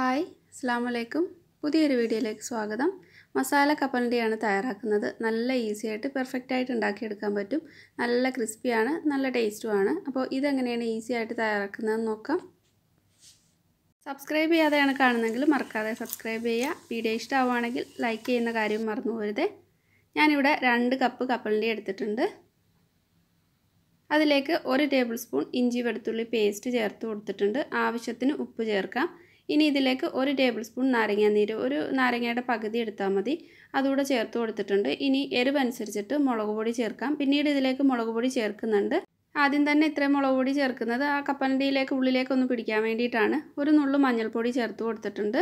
hi അസ്സാം വലൈക്കും പുതിയൊരു വീഡിയോയിലേക്ക് സ്വാഗതം മസാല കപ്പലിൻ്റെയാണ് തയ്യാറാക്കുന്നത് നല്ല ഈസി ആയിട്ട് പെർഫെക്റ്റ് ആയിട്ട് ഉണ്ടാക്കിയെടുക്കാൻ പറ്റും നല്ല ക്രിസ്പിയാണ് നല്ല ടേസ്റ്റുമാണ് അപ്പോൾ ഇതെങ്ങനെയാണ് ഈസി ആയിട്ട് തയ്യാറാക്കുന്നതെന്ന് നോക്കാം സബ്സ്ക്രൈബ് ചെയ്യാതെയാണ് കാണുന്നതെങ്കിൽ മറക്കാതെ സബ്സ്ക്രൈബ് ചെയ്യുക വീഡിയോ ഇഷ്ടമാവുകയാണെങ്കിൽ ലൈക്ക് ചെയ്യുന്ന കാര്യം മറന്നു പോരുതേ ഞാനിവിടെ രണ്ട് കപ്പ് കപ്പലിൻ്റെ എടുത്തിട്ടുണ്ട് അതിലേക്ക് ഒരു ടേബിൾ സ്പൂൺ ഇഞ്ചി വെളുത്തുള്ളി പേസ്റ്റ് ചേർത്ത് കൊടുത്തിട്ടുണ്ട് ആവശ്യത്തിന് ഉപ്പ് ചേർക്കാം ഇനി ഇതിലേക്ക് ഒരു ടേബിൾ സ്പൂൺ നാരങ്ങാനീര് ഒരു നാരങ്ങയുടെ പകുതി എടുത്താൽ മതി അതുകൂടെ ചേർത്ത് കൊടുത്തിട്ടുണ്ട് ഇനി അനുസരിച്ചിട്ട് മുളക് പൊടി ചേർക്കാം പിന്നീട് ഇതിലേക്ക് മുളക് പൊടി ചേർക്കുന്നുണ്ട് ആദ്യം തന്നെ ഇത്രയും മുളക് പൊടി ചേർക്കുന്നത് ആ കപ്പനടിയിലേക്ക് ഉള്ളിലേക്ക് ഒന്ന് പിടിക്കാൻ വേണ്ടിയിട്ടാണ് ഒരു നുള്ളു മഞ്ഞൾപ്പൊടി ചേർത്ത് കൊടുത്തിട്ടുണ്ട്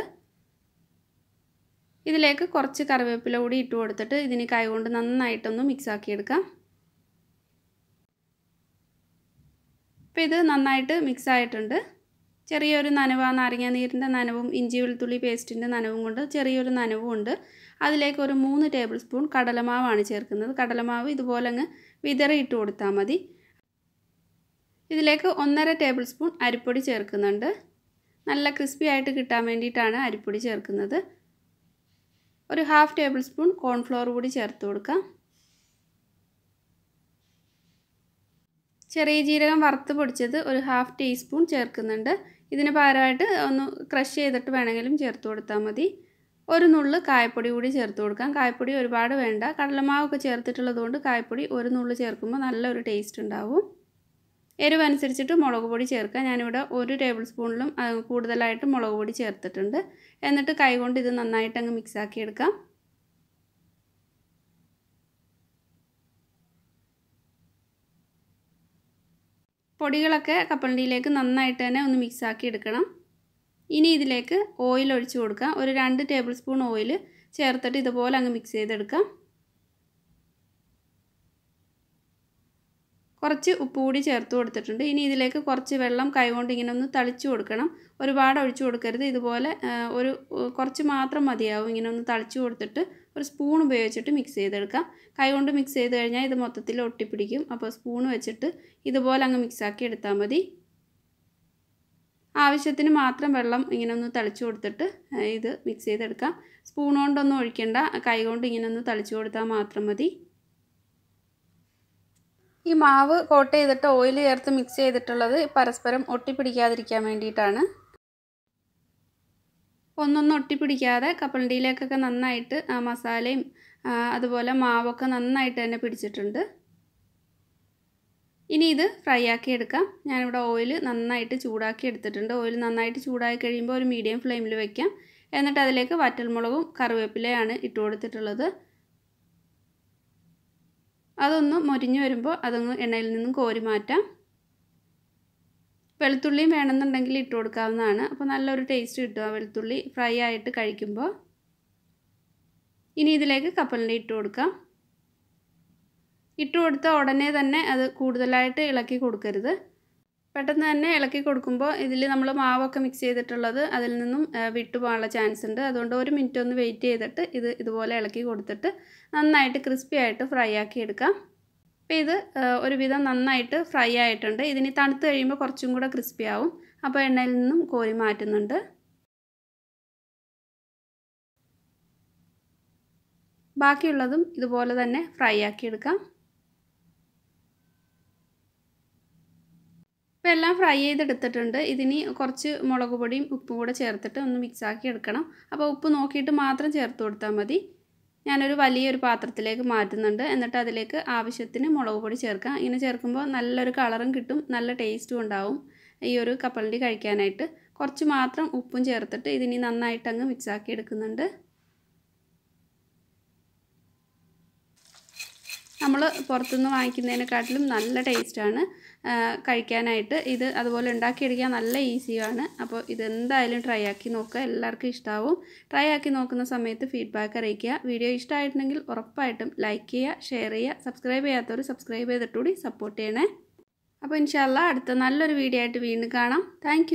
ഇതിലേക്ക് കുറച്ച് കറിവേപ്പില കൂടി ഇട്ട് കൊടുത്തിട്ട് ഇതിന് കൈ കൊണ്ട് നന്നായിട്ടൊന്ന് മിക്സാക്കിയെടുക്കാം അപ്പോൾ ഇത് നന്നായിട്ട് മിക്സ് ആയിട്ടുണ്ട് ചെറിയൊരു നനവ് ആ നാരങ്ങ നീരിൻ്റെ നനവും ഇഞ്ചി വെളുത്തുള്ളി പേസ്റ്റിൻ്റെ നനവും കൊണ്ട് ചെറിയൊരു നനവും ഉണ്ട് അതിലേക്ക് ഒരു മൂന്ന് ടേബിൾ സ്പൂൺ കടലമാവാണ് ചേർക്കുന്നത് കടലമാവ് ഇതുപോലെ അങ്ങ് വിതറിയിട്ട് കൊടുത്താൽ മതി ഇതിലേക്ക് ഒന്നര ടേബിൾ സ്പൂൺ അരിപ്പൊടി ചേർക്കുന്നുണ്ട് നല്ല ക്രിസ്പി ആയിട്ട് കിട്ടാൻ വേണ്ടിയിട്ടാണ് അരിപ്പൊടി ചേർക്കുന്നത് ഒരു ഹാഫ് ടേബിൾ സ്പൂൺ കോൺഫ്ലോർ കൂടി ചേർത്ത് കൊടുക്കാം ചെറിയ ജീരകം വറുത്ത് പൊടിച്ചത് ഒരു ഹാഫ് ടീസ്പൂൺ ചേർക്കുന്നുണ്ട് ഇതിന് പകരമായിട്ട് ഒന്ന് ക്രഷ് ചെയ്തിട്ട് വേണമെങ്കിലും ചേർത്ത് കൊടുത്താൽ മതി ഒരു നുള്ള് കായപ്പൊടി കൂടി ചേർത്ത് കൊടുക്കാം കായപ്പൊടി ഒരുപാട് വേണ്ട കടലമാവൊക്കെ ചേർത്തിട്ടുള്ളത് കൊണ്ട് കായപ്പൊടി ഒരു നുള്ള് ചേർക്കുമ്പോൾ നല്ലൊരു ടേസ്റ്റ് ഉണ്ടാവും എരിവ് അനുസരിച്ചിട്ട് മുളക് പൊടി ചേർക്കാം ഞാനിവിടെ ഒരു ടേബിൾ സ്പൂണിലും കൂടുതലായിട്ട് മുളക് പൊടി ചേർത്തിട്ടുണ്ട് എന്നിട്ട് കൈകൊണ്ട് ഇത് നന്നായിട്ട് അങ്ങ് മിക്സാക്കി പൊടികളൊക്കെ കപ്പലണ്ടിയിലേക്ക് നന്നായിട്ട് തന്നെ ഒന്ന് മിക്സാക്കി എടുക്കണം ഇനി ഇതിലേക്ക് ഓയിൽ ഒഴിച്ച് കൊടുക്കാം ഒരു രണ്ട് ടേബിൾ സ്പൂൺ ഓയിൽ ചേർത്തിട്ട് ഇതുപോലെ അങ്ങ് മിക്സ് ചെയ്തെടുക്കാം കുറച്ച് ഉപ്പ് കൂടി ചേർത്ത് കൊടുത്തിട്ടുണ്ട് ഇനി ഇതിലേക്ക് കുറച്ച് വെള്ളം കൈകൊണ്ട് ഇങ്ങനെ ഒന്ന് തളിച്ചു കൊടുക്കണം ഒരുപാട് ഒഴിച്ചു കൊടുക്കരുത് ഇതുപോലെ ഒരു കുറച്ച് മാത്രം മതിയാവും ഇങ്ങനെ ഒന്ന് തളിച്ചു കൊടുത്തിട്ട് ഒരു സ്പൂൺ ഉപയോഗിച്ചിട്ട് മിക്സ് ചെയ്തെടുക്കാം കൈ കൊണ്ട് മിക്സ് ചെയ്ത് കഴിഞ്ഞാൽ ഇത് മൊത്തത്തിൽ ഒട്ടിപ്പിടിക്കും അപ്പോൾ സ്പൂൺ വെച്ചിട്ട് ഇതുപോലെ അങ്ങ് മിക്സാക്കി എടുത്താൽ മതി ആവശ്യത്തിന് മാത്രം വെള്ളം ഇങ്ങനെ ഒന്ന് തളിച്ചു കൊടുത്തിട്ട് ഇത് മിക്സ് ചെയ്തെടുക്കാം സ്പൂൺ കൊണ്ടൊന്നും ഒഴിക്കേണ്ട കൊണ്ട് ഇങ്ങനെ ഒന്ന് തളിച്ചു കൊടുത്താൽ മാത്രം മതി ഈ മാവ് കോട്ട് ചെയ്തിട്ട് ഓയിൽ ചേർത്ത് മിക്സ് ചെയ്തിട്ടുള്ളത് പരസ്പരം ഒട്ടിപ്പിടിക്കാതിരിക്കാൻ വേണ്ടിയിട്ടാണ് ഒന്നൊന്നും ഒട്ടിപ്പിടിക്കാതെ കപ്പലണ്ടിയിലേക്കൊക്കെ നന്നായിട്ട് ആ മസാലയും അതുപോലെ മാവൊക്കെ നന്നായിട്ട് തന്നെ പിടിച്ചിട്ടുണ്ട് ഇനി ഇത് ഫ്രൈ ആക്കി എടുക്കാം ഞാനിവിടെ ഓയിൽ നന്നായിട്ട് ചൂടാക്കി എടുത്തിട്ടുണ്ട് ഓയിൽ നന്നായിട്ട് ചൂടായി കഴിയുമ്പോൾ ഒരു മീഡിയം ഫ്ലെയിമിൽ വെക്കാം എന്നിട്ട് അതിലേക്ക് വറ്റൽമുളകും കറിവേപ്പിലയാണ് ഇട്ട് കൊടുത്തിട്ടുള്ളത് അതൊന്ന് മൊരിഞ്ഞു വരുമ്പോൾ അതൊന്ന് എണ്ണയിൽ നിന്നും കോരി മാറ്റാം വെളുത്തുള്ളിയും വേണമെന്നുണ്ടെങ്കിൽ ഇട്ട് കൊടുക്കാവുന്നതാണ് അപ്പോൾ നല്ലൊരു ടേസ്റ്റ് കിട്ടും ആ വെളുത്തുള്ളി ഫ്രൈ ആയിട്ട് കഴിക്കുമ്പോൾ ഇനി ഇതിലേക്ക് കപ്പലിൻ്റെ ഇട്ട് കൊടുക്കാം ഇട്ട് കൊടുത്ത ഉടനെ തന്നെ അത് കൂടുതലായിട്ട് ഇളക്കി കൊടുക്കരുത് പെട്ടെന്ന് തന്നെ ഇളക്കി കൊടുക്കുമ്പോൾ ഇതിൽ നമ്മൾ മാവൊക്കെ മിക്സ് ചെയ്തിട്ടുള്ളത് അതിൽ നിന്നും വിട്ടുപോകാനുള്ള ചാൻസ് ഉണ്ട് അതുകൊണ്ട് ഒരു മിനിറ്റ് ഒന്ന് വെയിറ്റ് ചെയ്തിട്ട് ഇത് ഇതുപോലെ ഇളക്കി കൊടുത്തിട്ട് നന്നായിട്ട് ക്രിസ്പി ആയിട്ട് ഫ്രൈ ആക്കി എടുക്കാം അപ്പോൾ ഇത് ഒരുവിധം നന്നായിട്ട് ഫ്രൈ ആയിട്ടുണ്ട് ഇതിനി തണുത്ത് കഴിയുമ്പോൾ കുറച്ചും കൂടെ ക്രിസ്പി ആവും അപ്പോൾ എണ്ണയിൽ നിന്നും കോരി മാറ്റുന്നുണ്ട് ബാക്കിയുള്ളതും ഇതുപോലെ തന്നെ ഫ്രൈ ആക്കിയെടുക്കാം അപ്പോൾ എല്ലാം ഫ്രൈ ചെയ്തെടുത്തിട്ടുണ്ട് ഇതിനി കുറച്ച് മുളക് പൊടിയും ഉപ്പും കൂടെ ചേർത്തിട്ട് ഒന്ന് മിക്സാക്കി എടുക്കണം അപ്പോൾ ഉപ്പ് നോക്കിയിട്ട് മാത്രം ചേർത്ത് കൊടുത്താൽ മതി ഞാനൊരു വലിയൊരു പാത്രത്തിലേക്ക് മാറ്റുന്നുണ്ട് എന്നിട്ട് അതിലേക്ക് ആവശ്യത്തിന് മുളക് പൊടി ചേർക്കാം ഇങ്ങനെ ചേർക്കുമ്പോൾ നല്ലൊരു കളറും കിട്ടും നല്ല ടേസ്റ്റും ഉണ്ടാവും ഈ ഒരു കപ്പലണ്ടി കഴിക്കാനായിട്ട് കുറച്ച് മാത്രം ഉപ്പും ചേർത്തിട്ട് ഇതിനി നന്നായിട്ടങ്ങ് മിക്സാക്കി എടുക്കുന്നുണ്ട് നമ്മൾ പുറത്തുനിന്ന് വാങ്ങിക്കുന്നതിനെക്കാട്ടിലും നല്ല ടേസ്റ്റാണ് കഴിക്കാനായിട്ട് ഇത് അതുപോലെ ഉണ്ടാക്കിയെടുക്കാൻ നല്ല ഈസിയാണ് അപ്പോൾ ഇതെന്തായാലും ട്രൈ ആക്കി നോക്കുക എല്ലാവർക്കും ഇഷ്ടമാവും ട്രൈ ആക്കി നോക്കുന്ന സമയത്ത് ഫീഡ്ബാക്ക് അറിയിക്കുക വീഡിയോ ഇഷ്ടമായിട്ടുണ്ടെങ്കിൽ ഉറപ്പായിട്ടും ലൈക്ക് ചെയ്യുക ഷെയർ ചെയ്യുക സബ്സ്ക്രൈബ് ചെയ്യാത്തവർ സബ്സ്ക്രൈബ് ചെയ്തിട്ടുകൂടി സപ്പോർട്ട് ചെയ്യണേ അപ്പോൾ ഇൻഷാല്ല അടുത്ത നല്ലൊരു വീഡിയോ ആയിട്ട് വീണ്ടും കാണാം താങ്ക്